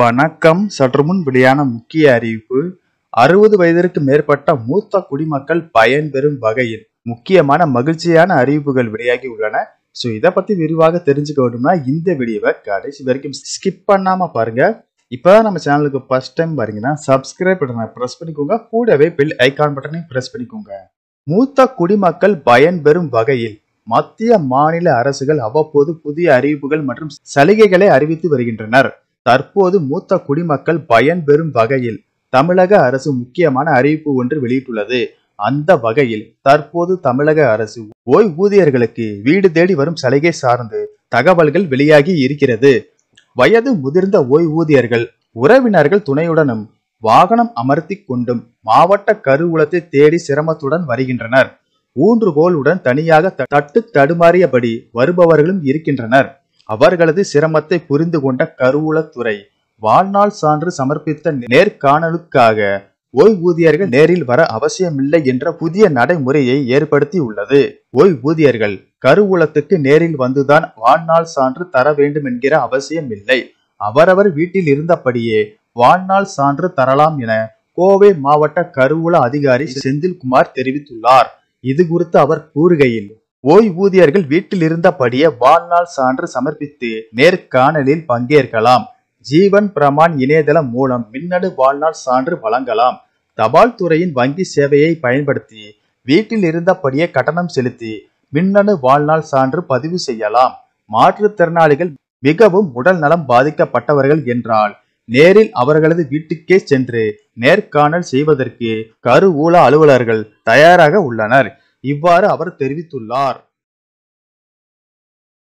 வணக்கம் சற்று முன் வெளியான முக்கிய அறிவிப்பு அறுபது வயதிற்கு மேற்பட்ட மூத்த குடிமக்கள் பயன்பெறும் வகையில் முக்கியமான மகிழ்ச்சியான அறிவிப்புகள் வெளியாகி உள்ளன ஸோ இதை பத்தி விரிவாக தெரிஞ்சுக்க வேண்டும்னா இந்த வீடியோவை கடைசி வரைக்கும் ஸ்கிப் பண்ணாம பாருங்க இப்பதான் நம்ம சேனலுக்கு ஃபர்ஸ்ட் டைம் பாருங்கன்னா சப்ஸ்கிரைப் பட்டனை ப்ரெஸ் பண்ணிக்கோங்க கூடவே பில் ஐக்கான் பட்டனை ப்ரெஸ் பண்ணிக்கோங்க மூத்த குடிமக்கள் பயன்பெறும் வகையில் மத்திய மாநில அரசுகள் அவ்வப்போது புதிய அறிவிப்புகள் மற்றும் சலுகைகளை அறிவித்து வருகின்றனர் தற்போது மூத்த குடிமக்கள் பயன்பெறும் வகையில் தமிழக அரசு முக்கியமான அறிவிப்பு ஒன்று வெளியிட்டுள்ளது அந்த வகையில் தற்போது தமிழக அரசு ஓய்வூதியர்களுக்கு வீடு தேடி வரும் சலுகை சார்ந்து தகவல்கள் வெளியாகி இருக்கிறது வயது முதிர்ந்த ஓய்வூதியர்கள் உறவினர்கள் துணையுடனும் வாகனம் அமர்த்தி கொண்டும் மாவட்ட கருவூலத்தை தேடி சிரமத்துடன் வருகின்றனர் ஊன்றுகோளுடன் தனியாக தட்டு தடுமாறியபடி வருபவர்களும் இருக்கின்றனர் அவர்களது சிரமத்தை புரிந்து கொண்ட கருவூலத்துறை வாழ்நாள் சான்று சமர்ப்பித்த நேர்காணலுக்காக ஓய்வூதியர்கள் நேரில் வர அவசியமில்லை என்ற புதிய நடைமுறையை ஏற்படுத்தி உள்ளது ஓய்வூதியர்கள் கருவூலத்துக்கு நேரில் வந்துதான் வாழ்நாள் சான்று தர வேண்டும் என்கிற அவசியம் இல்லை அவரவர் வீட்டில் இருந்தபடியே வாழ்நாள் சான்று தரலாம் என கோவை மாவட்ட கருவூல அதிகாரி செந்தில்குமார் தெரிவித்துள்ளார் இது குறித்து அவர் கூறுகையில் ஓய்வூதியர்கள் வீட்டில் இருந்தபடியே வாழ்நாள் சான்று சமர்ப்பித்து நேர்காணலில் பங்கேற்கலாம் ஜீவன் பிரமான் இணையதளம் மூலம் மின்னணு வாழ்நாள் சான்று வழங்கலாம் தபால் துறையின் வங்கி சேவையை பயன்படுத்தி வீட்டில் இருந்தபடியே கட்டணம் செலுத்தி மின்னணு வாழ்நாள் சான்று பதிவு செய்யலாம் மாற்றுத்திறனாளிகள் மிகவும் உடல் நலம் பாதிக்கப்பட்டவர்கள் என்றால் நேரில் அவர்களது வீட்டுக்கே சென்று நேர்காணல் செய்வதற்கு கருவூல அலுவலர்கள் தயாராக உள்ளனர் இவ்வாறு அவர் தெரிவித்துள்ளார்